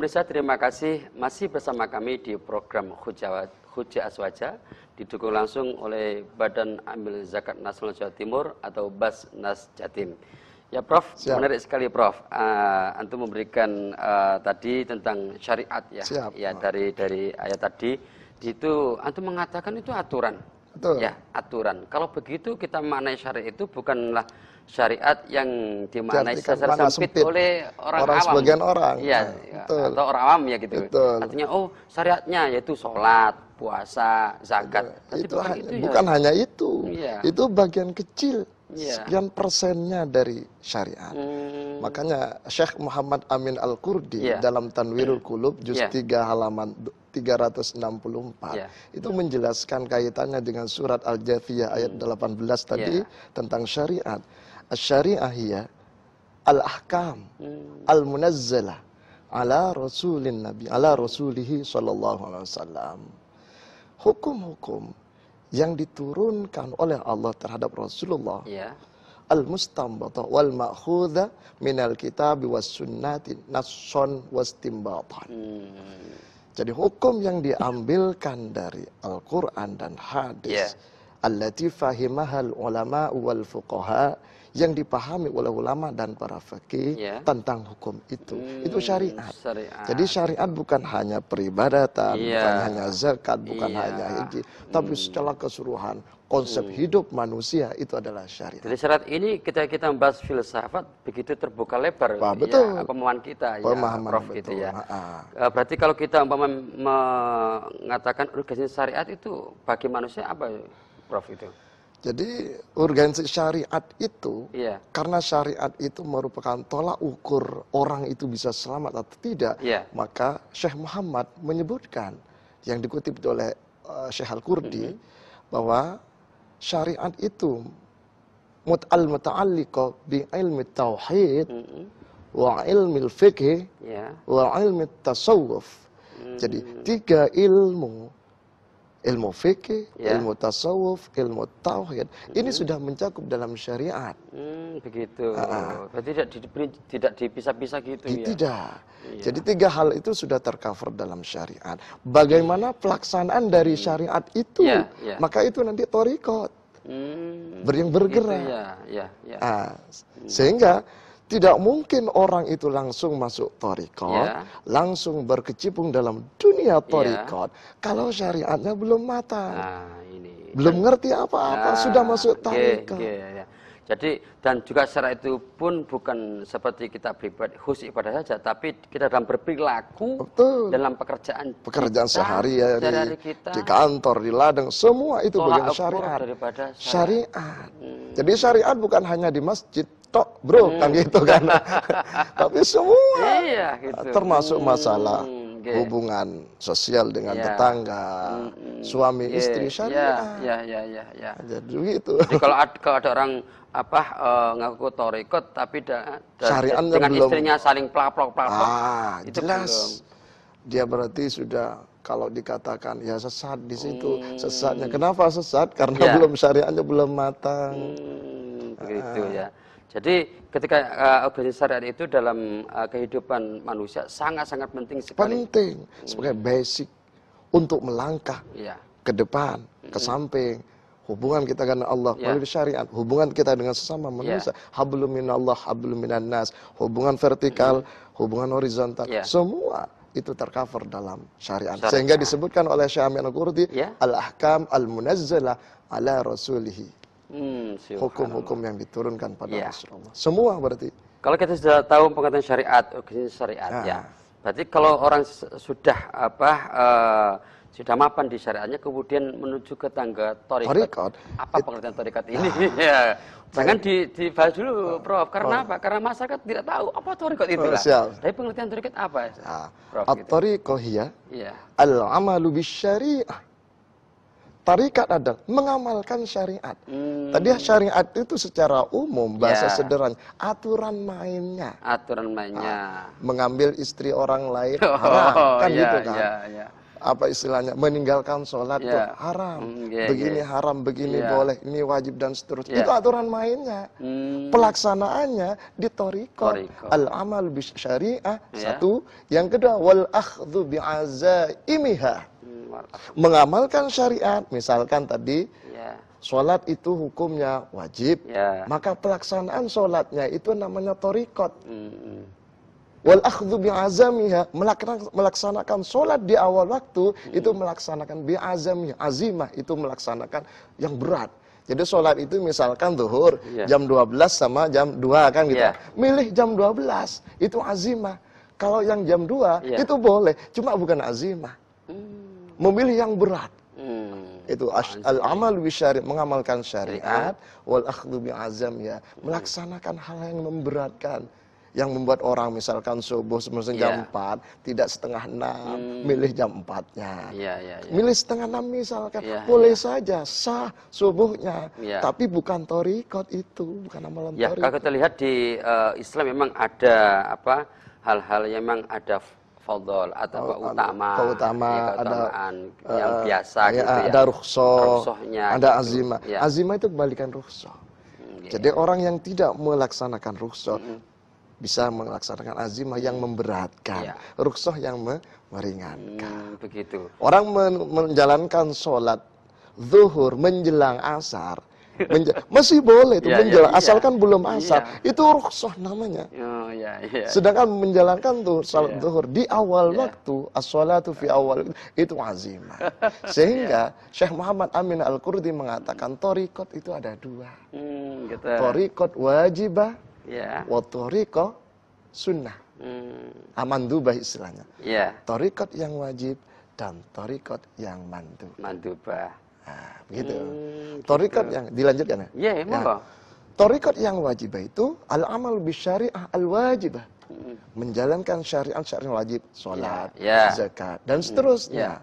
pemirsa terima kasih masih bersama kami di program Hujawat Aswaja didukung langsung oleh Badan Amil Zakat Nasional Jawa Timur atau Bas Jatim. Ya Prof, Siap. menarik sekali Prof. Uh, antum memberikan uh, tadi tentang syariat ya. Siap. Ya dari dari ayat tadi di itu antum mengatakan itu aturan. Betul. Ya, aturan. Kalau begitu kita maknai syariat itu bukanlah syariat yang dimaknai secara sempit, sempit oleh orang, orang awam. sebagian orang. Ya, atau orang awam ya gitu. Betul. Artinya oh, syariatnya yaitu sholat, puasa, zakat. Betul. Itu, bukan itu, bukan hanya itu. Ya. Iya. Itu bagian kecil Iya. sekian persennya dari syariat. Hmm. Makanya Syekh Muhammad Amin Al-Kurdi yeah. dalam Tanwirul Kulub juz yeah. 3 halaman 364 yeah. Iya. itu yeah. menjelaskan kaitannya dengan surat Al-Jathiyah hmm. ayat 18 tadi yeah. tentang syariat. Asy-syariah al-ahkam hmm. al-munazzalah ala rasulin nabi ala rasulihi sallallahu alaihi wasallam. Hukum-hukum yang diturunkan oleh Allah terhadap Rasulullah. Ya. Al mustambata wal ma'khudha minal kitab was sunnati nasson was timbatan. Hmm. Jadi hukum yang diambilkan dari Al-Qur'an dan hadis yeah. allati fahimahal ulama wal fuqaha yang dipahami oleh ulama dan para fakih yeah. tentang hukum itu. Hmm, itu syariat. syariat. Jadi syariat bukan hanya peribadatan, yeah. bukan hanya zakat, bukan yeah. hanya haji, tapi hmm. secara keseluruhan konsep hmm. hidup manusia itu adalah syariat. Jadi syariat ini kita kita membahas filsafat begitu terbuka lebar Wah, ya, betul. Ya, pemahaman kita pemahaman ya, prof betul. gitu ya. ha ah, ah. eh, Berarti kalau kita umpama mengatakan organisasi syariat itu bagi manusia apa prof itu? Jadi urgensi syariat itu yeah. karena syariat itu merupakan tolak ukur orang itu bisa selamat atau tidak, yeah. maka Syekh Muhammad menyebutkan yang dikutip oleh uh, Syekh Al-Kurdi mm -hmm. bahwa syariat itu mut'al muta'alliqa bi ilmi tauhid mm -hmm. wa ilmi fikih yeah. wa ilmi tasawuf. Mm -hmm. Jadi tiga ilmu ilmu fikih, ya. ilmu tasawuf, ilmu tauhid. Hmm. Ini sudah mencakup dalam syariat. Hmm, begitu. Uh, Berarti tidak diberi, tidak dipisah-pisah gitu ya. Tidak. Iya. Jadi tiga hal itu sudah tercover dalam syariat. Bagaimana iya. pelaksanaan dari hmm. syariat itu? Ya, ya. Maka itu nanti torikot. Hmm, ber yang bergerak. Gitu ya, ya, ya. Uh, sehingga tidak mungkin orang itu langsung masuk torikot, yeah. langsung berkecimpung dalam dunia ya. torikot, yeah. kalau syariatnya belum matang. Nah, ini. Belum ngerti apa-apa, nah, sudah masuk torikot. Yeah, yeah, yeah. Jadi dan juga secara itu pun bukan seperti kita beribad, khusus ibadah saja, tapi kita dalam berperilaku Betul. dalam pekerjaan pekerjaan kita, sehari ya di, kita, di kantor di ladang semua itu bagian syariat. syariat. syariat. Hmm. Jadi syariat bukan hanya di masjid, tok bro hmm. kan gitu kan tapi semua iya, gitu. termasuk masalah okay. Hmm, gitu. hubungan sosial dengan yeah. tetangga hmm, suami yeah. istri iya, syariah ya ya ya ya jadi itu kalau ada, kalau ada orang apa uh, ngaku torikot tapi da, da, dengan belum. istrinya saling plaplok plaplok ah, itu kan jelas belum. dia berarti sudah kalau dikatakan ya sesat di situ hmm. sesatnya kenapa sesat karena yeah. belum syariahnya belum matang hmm jadi ketika uh, syariat itu dalam uh, kehidupan manusia sangat-sangat penting sekali. Penting hmm. sebagai basic untuk melangkah ya. ke depan, ke hmm. samping. Hubungan kita dengan Allah ya. melalui syariat, hubungan kita dengan sesama iya. manusia, ya. hablum minallah, hablum minannas, hubungan vertikal, ya. hubungan horizontal, ya. semua itu tercover dalam syariat. syariat. Sehingga disebutkan oleh Syekh Amin Al-Qurdi, ya. al-ahkam al-munazzalah ala rasulihi Hmm, hukum-hukum yang diturunkan pada ya. Rasulullah. Semua berarti. Kalau kita sudah tahu pengertian syariat, oh, syariat nah. ya. Berarti kalau orang sudah apa uh, sudah mapan di syariatnya kemudian menuju ke tangga tarikat. tarikat. Apa It, pengertian tarikat ini? Nah, ya. Jangan di, dibahas dulu, uh, Prof. Karena uh, apa? Karena masyarakat tidak tahu apa tarikat itu. Uh, Tapi pengertian tarikat apa? Nah, Prof. At-tariqah gitu. Iya. al-amalu bisyariah Tarikat adalah mengamalkan syariat. Hmm. Tadi syariat itu secara umum bahasa yeah. sederhana aturan mainnya. Aturan mainnya. Nah, mengambil istri orang lain oh, haram kan yeah, gitu kan. Yeah, yeah. Apa istilahnya meninggalkan sholat yeah. tuh ya. haram. Hmm, yeah, begini yeah. haram, begini yeah. boleh, ini wajib dan seterusnya. Yeah. Itu aturan mainnya. Hmm. Pelaksanaannya di toriko. Al amal bis syariah yeah. satu, yang kedua wal akhdu bi azaimiha mengamalkan syariat misalkan tadi ya. sholat itu hukumnya wajib ya. maka pelaksanaan sholatnya itu namanya torikot hmm. wal bi azamiha melaksanakan sholat di awal waktu hmm. itu melaksanakan bi azamiha azimah itu melaksanakan yang berat jadi sholat itu misalkan zuhur ya. jam 12 sama jam 2 kan gitu. Ya. Milih jam 12 itu azimah. Kalau yang jam 2 ya. itu boleh, cuma bukan azimah. Mm memilih yang berat. Hmm. Itu al-amal syari mengamalkan syariat iya. wal akhdhu azam ya, hmm. melaksanakan hal yang memberatkan yang membuat orang misalkan subuh yeah. jam 4 iya. tidak setengah 6 hmm. milih jam 4-nya yeah, yeah, yeah. milih setengah 6 misalkan yeah, boleh yeah. saja sah subuhnya yeah. tapi bukan torikot itu bukan amalan yeah, torikot kalau kita lihat di uh, Islam memang ada apa hal-hal yang memang ada atau oh, keutama, keutama ya, ada eh, yang uh, biasa ya, gitu ada ya. Ada rukhsah, ada gitu. azimah. Ya. Azimah itu kebalikan rukhsah. Hmm, Jadi ya. orang yang tidak melaksanakan rukhsah -hmm. bisa melaksanakan azimah yang memberatkan, ya. rukhsah yang meringankan. hmm, begitu. Orang men menjalankan sholat zuhur menjelang asar menja masih boleh itu ya, ya menjelang ya, asalkan ya. belum iya. asar. Itu rukhsah namanya. Ya Iya, iya. Sedangkan menjalankan tuh salat yeah. zuhur di awal yeah. waktu, as-salatu fi awal itu azimah. Sehingga yeah. Syekh Muhammad Amin Al-Qurdi mengatakan torikot itu ada dua. Hmm, gitu. Torikot wajibah yeah. wa torikot sunnah. Hmm. Amandubah istilahnya. Yeah. Torikot yang wajib dan torikot yang mandu. Mandubah. Nah, begitu. Hmm, gitu. Torikot yang dilanjutkan ya? Iya, yeah, ya. Torikot yang wajibah itu al-amal bisyariah al-wajibah. Hmm. Menjalankan syariat syariat wajib, sholat, yeah, yeah. zakat, dan seterusnya. Ya.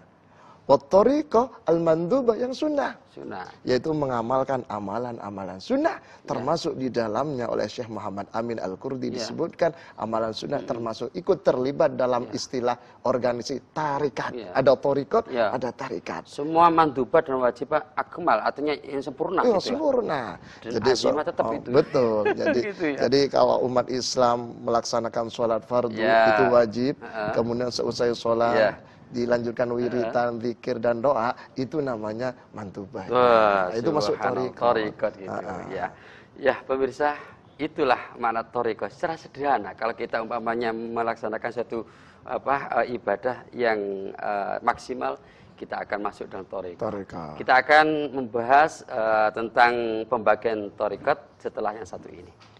Wattoriko al-mandubah yang sunnah. Sunnah. Yaitu mengamalkan amalan-amalan sunnah. Termasuk di dalamnya oleh Syekh Muhammad Amin al qurdi ya. disebutkan amalan sunnah hmm. termasuk ikut terlibat dalam ya. istilah organisasi tarikat. Ya. Ada torikot, ya. ada tarikat. Semua mandubah dan wajib akmal, artinya yang sempurna. Yang gitu ya. sempurna. Ya. jadi so, tetap oh, itu. Betul. Jadi, gitu ya. jadi kalau umat Islam melaksanakan sholat fardu ya. itu wajib. Uh -huh. Kemudian seusai sholat. Ya dilanjutkan wiritan, zikir dan doa itu namanya mantubah. Uh, nah, itu masuk torikot. Torikot gitu. Uh, Ya. Ya, pemirsa, itulah mana torikot secara sederhana kalau kita umpamanya melaksanakan satu apa eh, ibadah yang uh, maksimal kita akan masuk dalam torikot. Kita akan membahas uh, tentang pembagian torikot setelah yang satu ini.